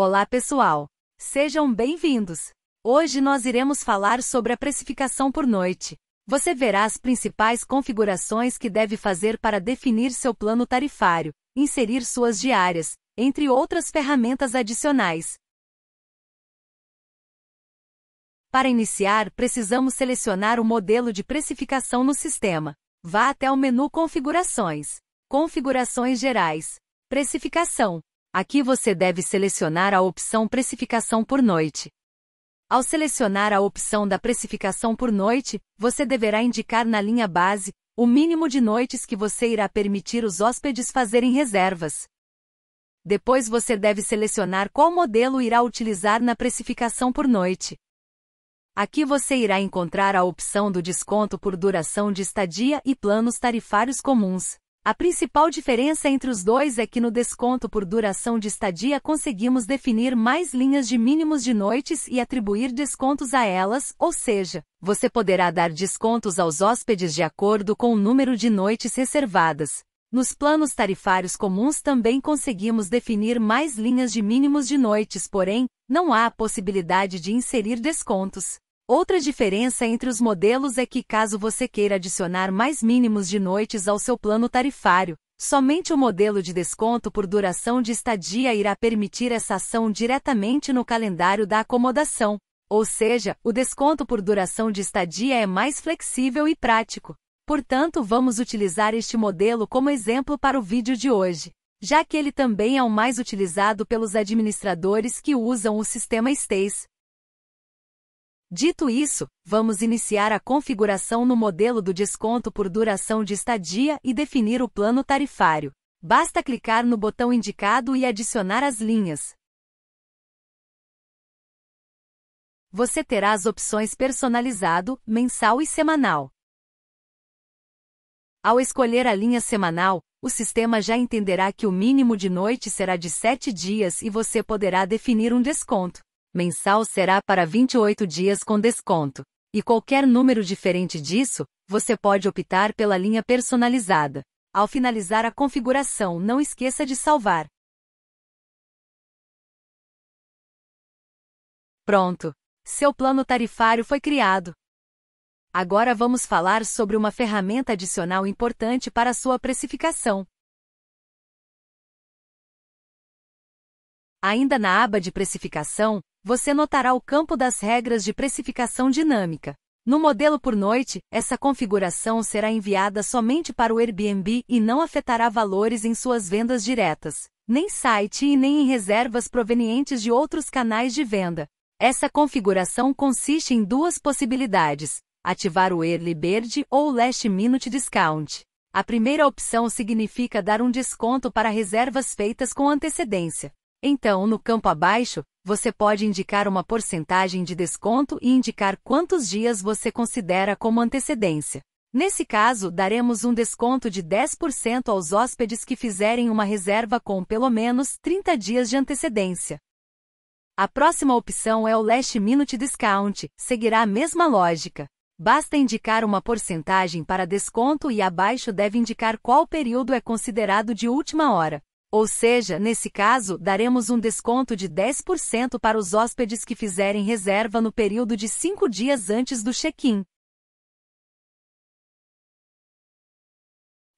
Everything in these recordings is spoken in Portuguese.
Olá, pessoal! Sejam bem-vindos! Hoje nós iremos falar sobre a precificação por noite. Você verá as principais configurações que deve fazer para definir seu plano tarifário, inserir suas diárias, entre outras ferramentas adicionais. Para iniciar, precisamos selecionar o modelo de precificação no sistema. Vá até o menu Configurações. Configurações gerais. Precificação. Aqui você deve selecionar a opção Precificação por noite. Ao selecionar a opção da precificação por noite, você deverá indicar na linha base o mínimo de noites que você irá permitir os hóspedes fazerem reservas. Depois você deve selecionar qual modelo irá utilizar na precificação por noite. Aqui você irá encontrar a opção do desconto por duração de estadia e planos tarifários comuns. A principal diferença entre os dois é que no desconto por duração de estadia conseguimos definir mais linhas de mínimos de noites e atribuir descontos a elas, ou seja, você poderá dar descontos aos hóspedes de acordo com o número de noites reservadas. Nos planos tarifários comuns também conseguimos definir mais linhas de mínimos de noites, porém, não há a possibilidade de inserir descontos. Outra diferença entre os modelos é que, caso você queira adicionar mais mínimos de noites ao seu plano tarifário, somente o modelo de desconto por duração de estadia irá permitir essa ação diretamente no calendário da acomodação. Ou seja, o desconto por duração de estadia é mais flexível e prático. Portanto, vamos utilizar este modelo como exemplo para o vídeo de hoje, já que ele também é o mais utilizado pelos administradores que usam o sistema Stays. Dito isso, vamos iniciar a configuração no modelo do desconto por duração de estadia e definir o plano tarifário. Basta clicar no botão indicado e adicionar as linhas. Você terá as opções personalizado, mensal e semanal. Ao escolher a linha semanal, o sistema já entenderá que o mínimo de noite será de 7 dias e você poderá definir um desconto mensal será para 28 dias com desconto. E qualquer número diferente disso, você pode optar pela linha personalizada. Ao finalizar a configuração, não esqueça de salvar. Pronto! Seu plano tarifário foi criado. Agora vamos falar sobre uma ferramenta adicional importante para sua precificação. Ainda na aba de precificação, você notará o campo das regras de precificação dinâmica. No modelo por noite, essa configuração será enviada somente para o Airbnb e não afetará valores em suas vendas diretas, nem site e nem em reservas provenientes de outros canais de venda. Essa configuração consiste em duas possibilidades: ativar o Early Bird ou o Last Minute Discount. A primeira opção significa dar um desconto para reservas feitas com antecedência. Então, no campo abaixo, você pode indicar uma porcentagem de desconto e indicar quantos dias você considera como antecedência. Nesse caso, daremos um desconto de 10% aos hóspedes que fizerem uma reserva com pelo menos 30 dias de antecedência. A próxima opção é o Last Minute Discount, seguirá a mesma lógica. Basta indicar uma porcentagem para desconto e abaixo deve indicar qual período é considerado de última hora. Ou seja, nesse caso, daremos um desconto de 10% para os hóspedes que fizerem reserva no período de 5 dias antes do check-in.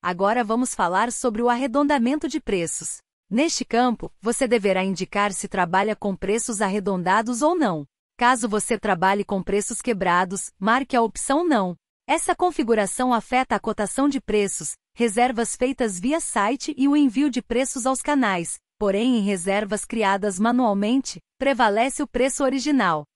Agora vamos falar sobre o arredondamento de preços. Neste campo, você deverá indicar se trabalha com preços arredondados ou não. Caso você trabalhe com preços quebrados, marque a opção Não. Essa configuração afeta a cotação de preços, reservas feitas via site e o envio de preços aos canais, porém em reservas criadas manualmente, prevalece o preço original.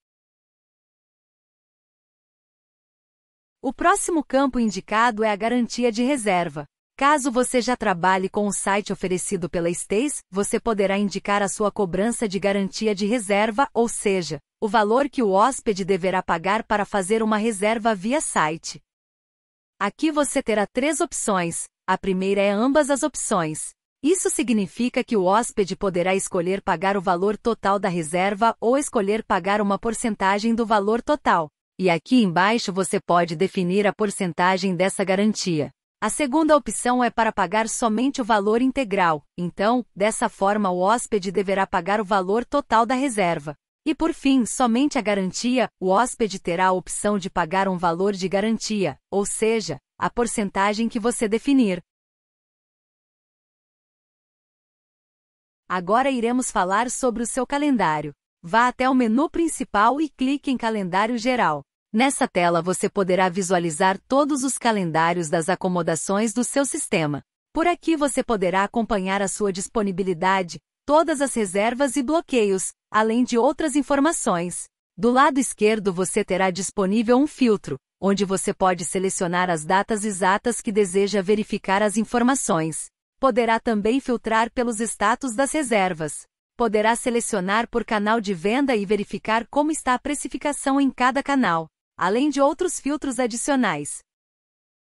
O próximo campo indicado é a garantia de reserva. Caso você já trabalhe com o site oferecido pela Stays, você poderá indicar a sua cobrança de garantia de reserva, ou seja, o valor que o hóspede deverá pagar para fazer uma reserva via site. Aqui você terá três opções: a primeira é ambas as opções. Isso significa que o hóspede poderá escolher pagar o valor total da reserva ou escolher pagar uma porcentagem do valor total. E aqui embaixo você pode definir a porcentagem dessa garantia. A segunda opção é para pagar somente o valor integral, então, dessa forma o hóspede deverá pagar o valor total da reserva. E por fim, somente a garantia, o hóspede terá a opção de pagar um valor de garantia, ou seja, a porcentagem que você definir. Agora iremos falar sobre o seu calendário. Vá até o menu principal e clique em Calendário Geral. Nessa tela você poderá visualizar todos os calendários das acomodações do seu sistema. Por aqui você poderá acompanhar a sua disponibilidade, todas as reservas e bloqueios, além de outras informações. Do lado esquerdo você terá disponível um filtro, onde você pode selecionar as datas exatas que deseja verificar as informações. Poderá também filtrar pelos status das reservas. Poderá selecionar por canal de venda e verificar como está a precificação em cada canal, além de outros filtros adicionais.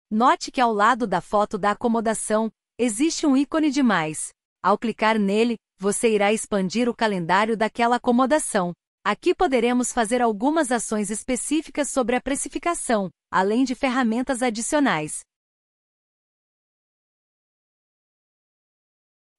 Note que ao lado da foto da acomodação, existe um ícone de mais. Ao clicar nele, você irá expandir o calendário daquela acomodação. Aqui poderemos fazer algumas ações específicas sobre a precificação, além de ferramentas adicionais.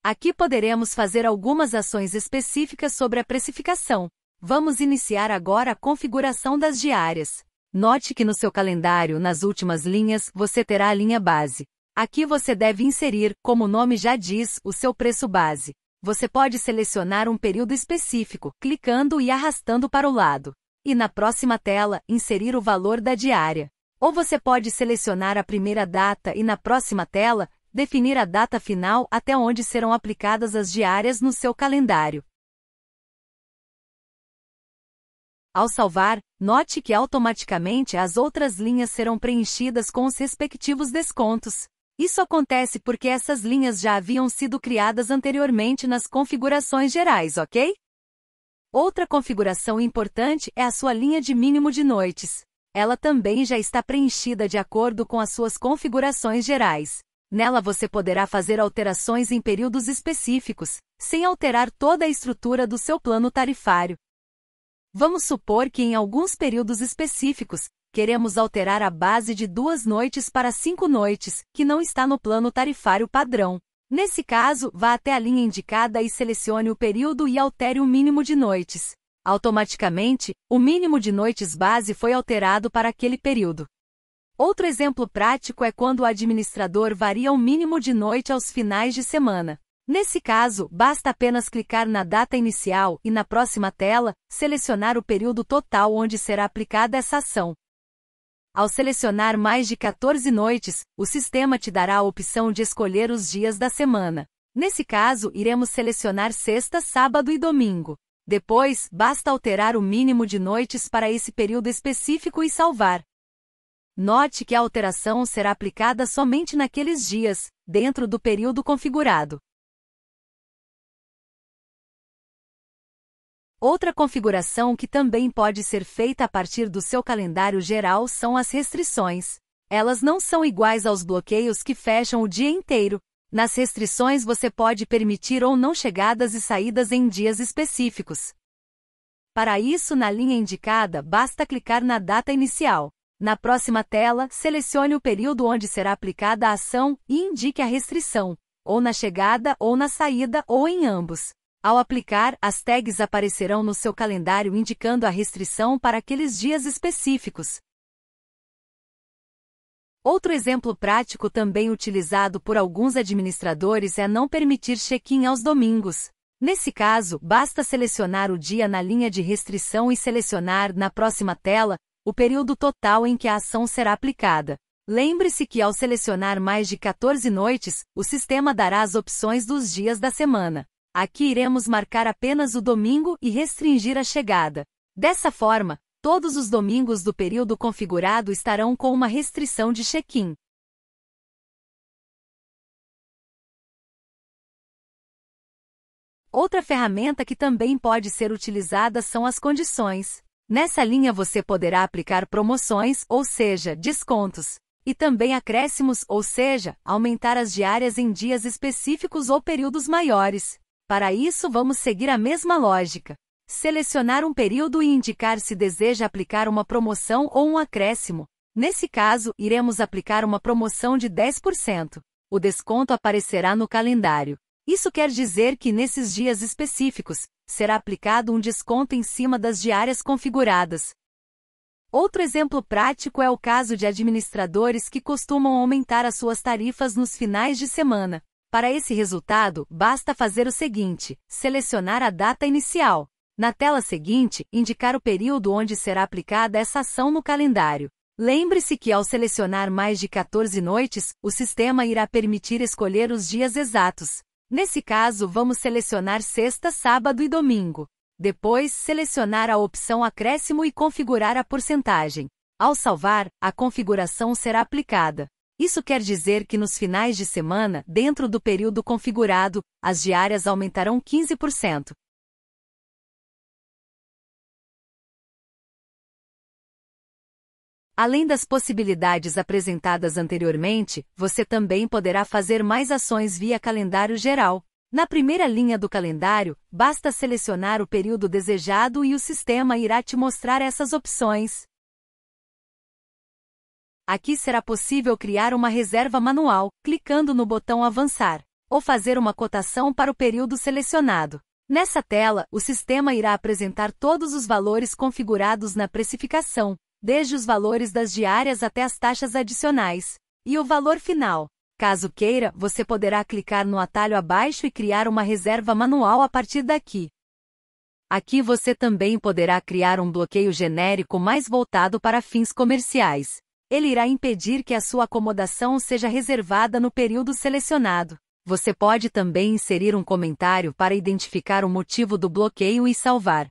Aqui poderemos fazer algumas ações específicas sobre a precificação. Vamos iniciar agora a configuração das diárias. Note que no seu calendário, nas últimas linhas, você terá a linha base. Aqui você deve inserir, como o nome já diz, o seu preço base você pode selecionar um período específico, clicando e arrastando para o lado. E na próxima tela, inserir o valor da diária. Ou você pode selecionar a primeira data e na próxima tela, definir a data final até onde serão aplicadas as diárias no seu calendário. Ao salvar, note que automaticamente as outras linhas serão preenchidas com os respectivos descontos. Isso acontece porque essas linhas já haviam sido criadas anteriormente nas configurações gerais, ok? Outra configuração importante é a sua linha de mínimo de noites. Ela também já está preenchida de acordo com as suas configurações gerais. Nela você poderá fazer alterações em períodos específicos, sem alterar toda a estrutura do seu plano tarifário. Vamos supor que em alguns períodos específicos, queremos alterar a base de duas noites para cinco noites, que não está no plano tarifário padrão. Nesse caso, vá até a linha indicada e selecione o período e altere o mínimo de noites. Automaticamente, o mínimo de noites base foi alterado para aquele período. Outro exemplo prático é quando o administrador varia o mínimo de noite aos finais de semana. Nesse caso, basta apenas clicar na data inicial e na próxima tela, selecionar o período total onde será aplicada essa ação. Ao selecionar mais de 14 noites, o sistema te dará a opção de escolher os dias da semana. Nesse caso, iremos selecionar sexta, sábado e domingo. Depois, basta alterar o mínimo de noites para esse período específico e salvar. Note que a alteração será aplicada somente naqueles dias, dentro do período configurado. Outra configuração que também pode ser feita a partir do seu calendário geral são as restrições. Elas não são iguais aos bloqueios que fecham o dia inteiro. Nas restrições você pode permitir ou não chegadas e saídas em dias específicos. Para isso, na linha indicada, basta clicar na data inicial. Na próxima tela, selecione o período onde será aplicada a ação e indique a restrição, ou na chegada ou na saída ou em ambos. Ao aplicar, as tags aparecerão no seu calendário indicando a restrição para aqueles dias específicos. Outro exemplo prático também utilizado por alguns administradores é não permitir check-in aos domingos. Nesse caso, basta selecionar o dia na linha de restrição e selecionar, na próxima tela, o período total em que a ação será aplicada. Lembre-se que ao selecionar mais de 14 noites, o sistema dará as opções dos dias da semana. Aqui iremos marcar apenas o domingo e restringir a chegada. Dessa forma, todos os domingos do período configurado estarão com uma restrição de check-in. Outra ferramenta que também pode ser utilizada são as condições. Nessa linha você poderá aplicar promoções, ou seja, descontos, e também acréscimos, ou seja, aumentar as diárias em dias específicos ou períodos maiores. Para isso vamos seguir a mesma lógica. Selecionar um período e indicar se deseja aplicar uma promoção ou um acréscimo. Nesse caso, iremos aplicar uma promoção de 10%. O desconto aparecerá no calendário. Isso quer dizer que nesses dias específicos, será aplicado um desconto em cima das diárias configuradas. Outro exemplo prático é o caso de administradores que costumam aumentar as suas tarifas nos finais de semana. Para esse resultado, basta fazer o seguinte: selecionar a data inicial. Na tela seguinte, indicar o período onde será aplicada essa ação no calendário. Lembre-se que ao selecionar mais de 14 noites, o sistema irá permitir escolher os dias exatos. Nesse caso, vamos selecionar sexta, sábado e domingo. Depois, selecionar a opção acréscimo e configurar a porcentagem. Ao salvar, a configuração será aplicada. Isso quer dizer que nos finais de semana, dentro do período configurado, as diárias aumentarão 15%. Além das possibilidades apresentadas anteriormente, você também poderá fazer mais ações via calendário geral. Na primeira linha do calendário, basta selecionar o período desejado e o sistema irá te mostrar essas opções. Aqui será possível criar uma reserva manual, clicando no botão Avançar, ou fazer uma cotação para o período selecionado. Nessa tela, o sistema irá apresentar todos os valores configurados na precificação, desde os valores das diárias até as taxas adicionais, e o valor final. Caso queira, você poderá clicar no atalho abaixo e criar uma reserva manual a partir daqui. Aqui você também poderá criar um bloqueio genérico mais voltado para fins comerciais. Ele irá impedir que a sua acomodação seja reservada no período selecionado. Você pode também inserir um comentário para identificar o motivo do bloqueio e salvar.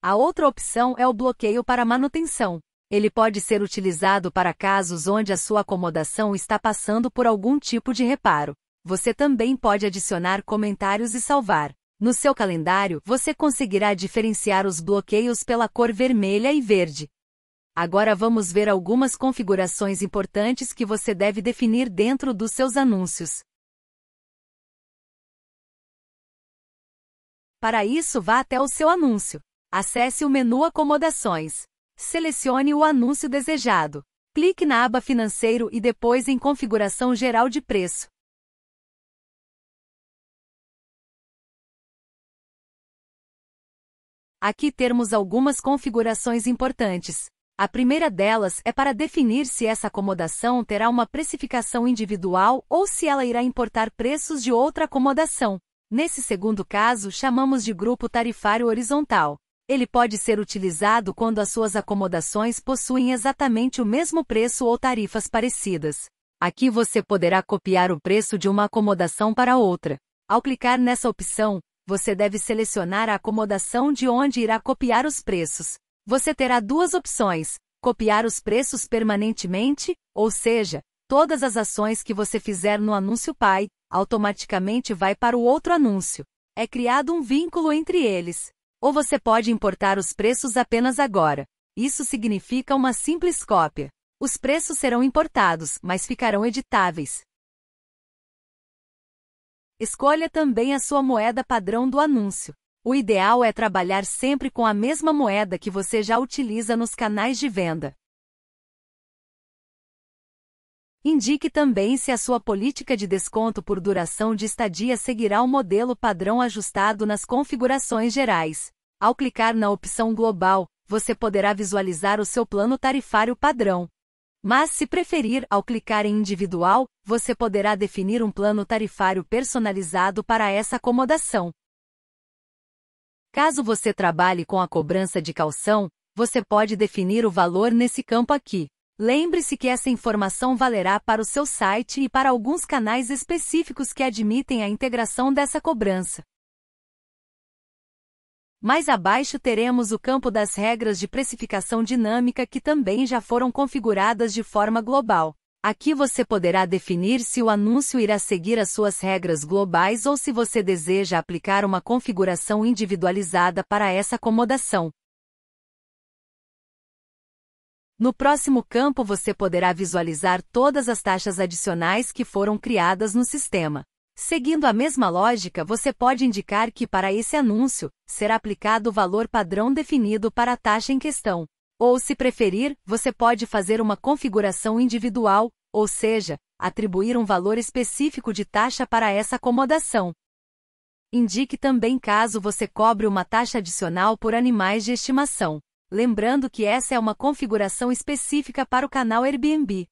A outra opção é o bloqueio para manutenção. Ele pode ser utilizado para casos onde a sua acomodação está passando por algum tipo de reparo. Você também pode adicionar comentários e salvar. No seu calendário, você conseguirá diferenciar os bloqueios pela cor vermelha e verde. Agora vamos ver algumas configurações importantes que você deve definir dentro dos seus anúncios. Para isso, vá até o seu anúncio. Acesse o menu Acomodações. Selecione o anúncio desejado. Clique na aba Financeiro e depois em Configuração Geral de Preço. Aqui temos algumas configurações importantes. A primeira delas é para definir se essa acomodação terá uma precificação individual ou se ela irá importar preços de outra acomodação. Nesse segundo caso, chamamos de grupo tarifário horizontal. Ele pode ser utilizado quando as suas acomodações possuem exatamente o mesmo preço ou tarifas parecidas. Aqui você poderá copiar o preço de uma acomodação para outra. Ao clicar nessa opção, você deve selecionar a acomodação de onde irá copiar os preços. Você terá duas opções: copiar os preços permanentemente, ou seja, todas as ações que você fizer no anúncio pai automaticamente vai para o outro anúncio. É criado um vínculo entre eles. Ou você pode importar os preços apenas agora. Isso significa uma simples cópia. Os preços serão importados, mas ficarão editáveis. Escolha também a sua moeda padrão do anúncio. O ideal é trabalhar sempre com a mesma moeda que você já utiliza nos canais de venda. Indique também se a sua política de desconto por duração de estadia seguirá o modelo padrão ajustado nas configurações gerais. Ao clicar na opção Global, você poderá visualizar o seu plano tarifário padrão. Mas, se preferir, ao clicar em Individual, você poderá definir um plano tarifário personalizado para essa acomodação. Caso você trabalhe com a cobrança de calção, você pode definir o valor nesse campo aqui. Lembre-se que essa informação valerá para o seu site e para alguns canais específicos que admitem a integração dessa cobrança. Mais abaixo teremos o campo das regras de precificação dinâmica que também já foram configuradas de forma global. Aqui você poderá definir se o anúncio irá seguir as suas regras globais ou se você deseja aplicar uma configuração individualizada para essa acomodação. No próximo campo você poderá visualizar todas as taxas adicionais que foram criadas no sistema. Seguindo a mesma lógica, você pode indicar que para esse anúncio será aplicado o valor padrão definido para a taxa em questão. Ou, se preferir, você pode fazer uma configuração individual, ou seja, atribuir um valor específico de taxa para essa acomodação. Indique também caso você cobre uma taxa adicional por animais de estimação. Lembrando que essa é uma configuração específica para o canal Airbnb.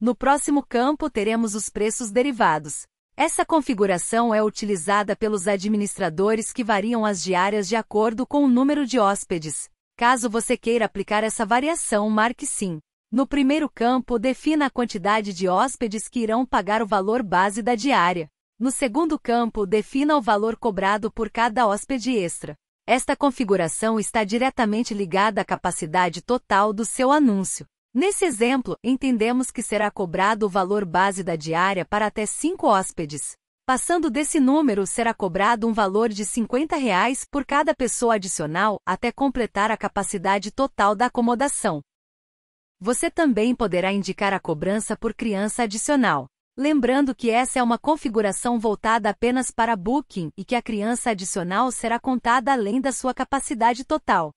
No próximo campo teremos os preços derivados. Essa configuração é utilizada pelos administradores que variam as diárias de acordo com o número de hóspedes. Caso você queira aplicar essa variação, marque sim. No primeiro campo, defina a quantidade de hóspedes que irão pagar o valor base da diária. No segundo campo, defina o valor cobrado por cada hóspede extra. Esta configuração está diretamente ligada à capacidade total do seu anúncio. Nesse exemplo, entendemos que será cobrado o valor base da diária para até 5 hóspedes. Passando desse número, será cobrado um valor de R$ 50,00 reais por cada pessoa adicional até completar a capacidade total da acomodação. Você também poderá indicar a cobrança por criança adicional. Lembrando que essa é uma configuração voltada apenas para Booking e que a criança adicional será contada além da sua capacidade total.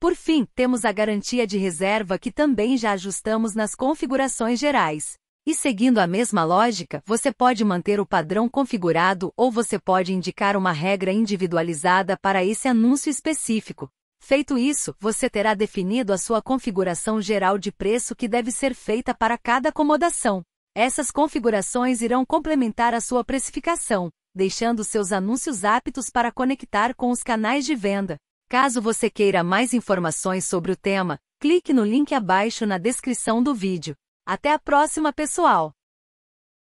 Por fim, temos a garantia de reserva que também já ajustamos nas configurações gerais. E seguindo a mesma lógica, você pode manter o padrão configurado ou você pode indicar uma regra individualizada para esse anúncio específico. Feito isso, você terá definido a sua configuração geral de preço que deve ser feita para cada acomodação. Essas configurações irão complementar a sua precificação, deixando seus anúncios aptos para conectar com os canais de venda. Caso você queira mais informações sobre o tema, clique no link abaixo na descrição do vídeo. Até a próxima, pessoal!